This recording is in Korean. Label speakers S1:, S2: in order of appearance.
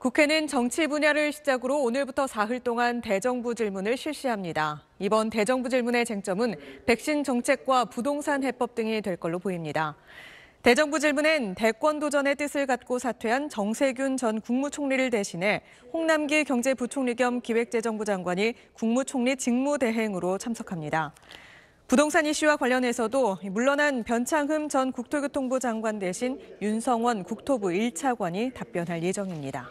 S1: 국회는 정치 분야를 시작으로 오늘부터 사흘 동안 대정부 질문을 실시합니다. 이번 대정부 질문의 쟁점은 백신 정책과 부동산 해법 등이 될 걸로 보입니다. 대정부 질문엔 대권 도전의 뜻을 갖고 사퇴한 정세균 전 국무총리를 대신해 홍남기 경제부총리 겸 기획재정부 장관이 국무총리 직무대행으로 참석합니다. 부동산 이슈와 관련해서도 물러난 변창흠 전 국토교통부 장관 대신 윤성원 국토부 1차관이 답변할 예정입니다.